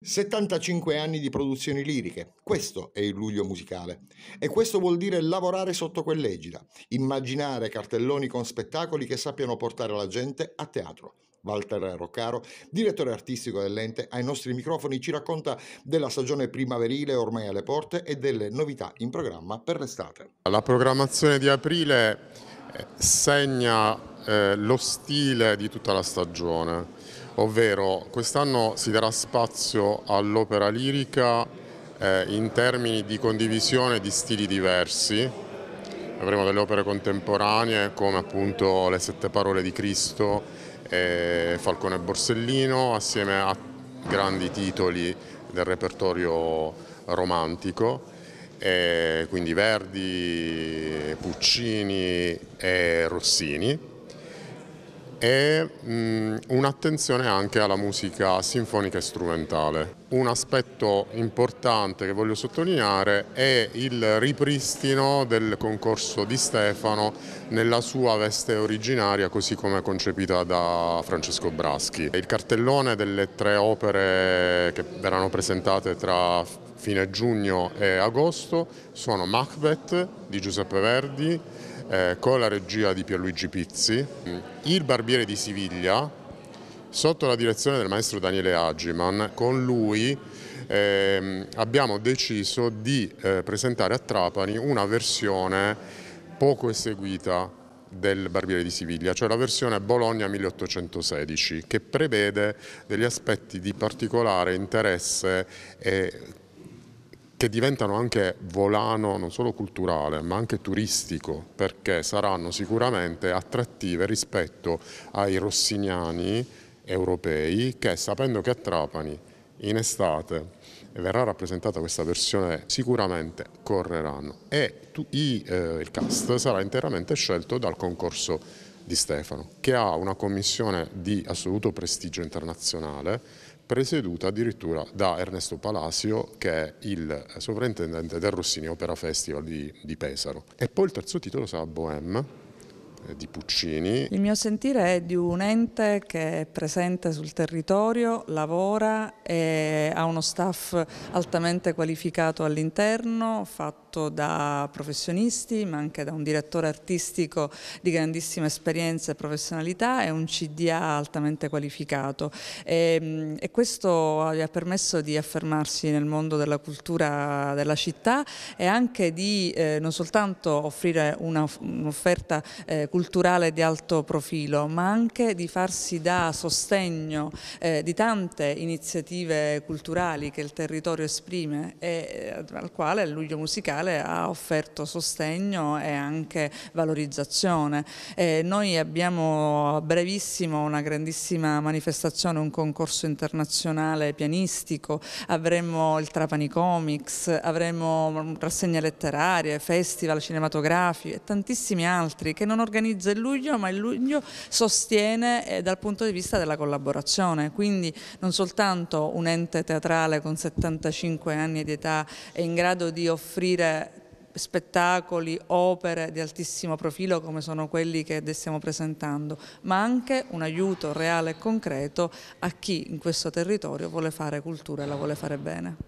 75 anni di produzioni liriche, questo è il luglio musicale. E questo vuol dire lavorare sotto quell'egida, immaginare cartelloni con spettacoli che sappiano portare la gente a teatro. Walter Roccaro, direttore artistico dell'ente, ai nostri microfoni ci racconta della stagione primaverile ormai alle porte e delle novità in programma per l'estate. La programmazione di aprile eh, segna eh, lo stile di tutta la stagione ovvero quest'anno si darà spazio all'opera lirica eh, in termini di condivisione di stili diversi, avremo delle opere contemporanee come appunto Le sette parole di Cristo e Falcone Borsellino assieme a grandi titoli del repertorio romantico quindi Verdi, Puccini e Rossini e mm, un'attenzione anche alla musica sinfonica e strumentale. Un aspetto importante che voglio sottolineare è il ripristino del concorso di Stefano nella sua veste originaria così come concepita da Francesco Braschi. Il cartellone delle tre opere che verranno presentate tra fine giugno e agosto sono Macbeth di Giuseppe Verdi, eh, con la regia di Pierluigi Pizzi, Il Barbiere di Siviglia, sotto la direzione del maestro Daniele Agiman, con lui eh, abbiamo deciso di eh, presentare a Trapani una versione poco eseguita del Barbiere di Siviglia, cioè la versione Bologna 1816, che prevede degli aspetti di particolare interesse e che diventano anche volano non solo culturale ma anche turistico perché saranno sicuramente attrattive rispetto ai rossiniani europei che sapendo che a Trapani in estate verrà rappresentata questa versione sicuramente correranno e tu, i, eh, il cast sarà interamente scelto dal concorso di Stefano che ha una commissione di assoluto prestigio internazionale presieduta addirittura da Ernesto Palacio che è il eh, sovrintendente del Rossini Opera Festival di, di Pesaro. E poi il terzo titolo sarà Bohème, eh, di Puccini. Il mio sentire è di un ente che è presente sul territorio, lavora e ha uno staff altamente qualificato all'interno, fatto da professionisti, ma anche da un direttore artistico di grandissima esperienza e professionalità e un CDA altamente qualificato. E, ehm, e questo gli ha permesso di affermarsi nel mondo della cultura della città e anche di eh, non soltanto offrire un'offerta eh, culturale di alto profilo, ma anche di farsi da sostegno eh, di tante iniziative culturali che il territorio esprime e eh, al quale il Luglio Musicale ha offerto sostegno e anche valorizzazione. Eh, noi abbiamo a brevissimo una grandissima manifestazione, un concorso internazionale pianistico, avremo il Trapani Comics, avremo mm, rassegne letterarie, festival cinematografici e tantissimi altri che non organizzano organizza il luglio, ma il luglio sostiene eh, dal punto di vista della collaborazione, quindi non soltanto un ente teatrale con 75 anni di età è in grado di offrire spettacoli, opere di altissimo profilo come sono quelli che stiamo presentando, ma anche un aiuto reale e concreto a chi in questo territorio vuole fare cultura e la vuole fare bene.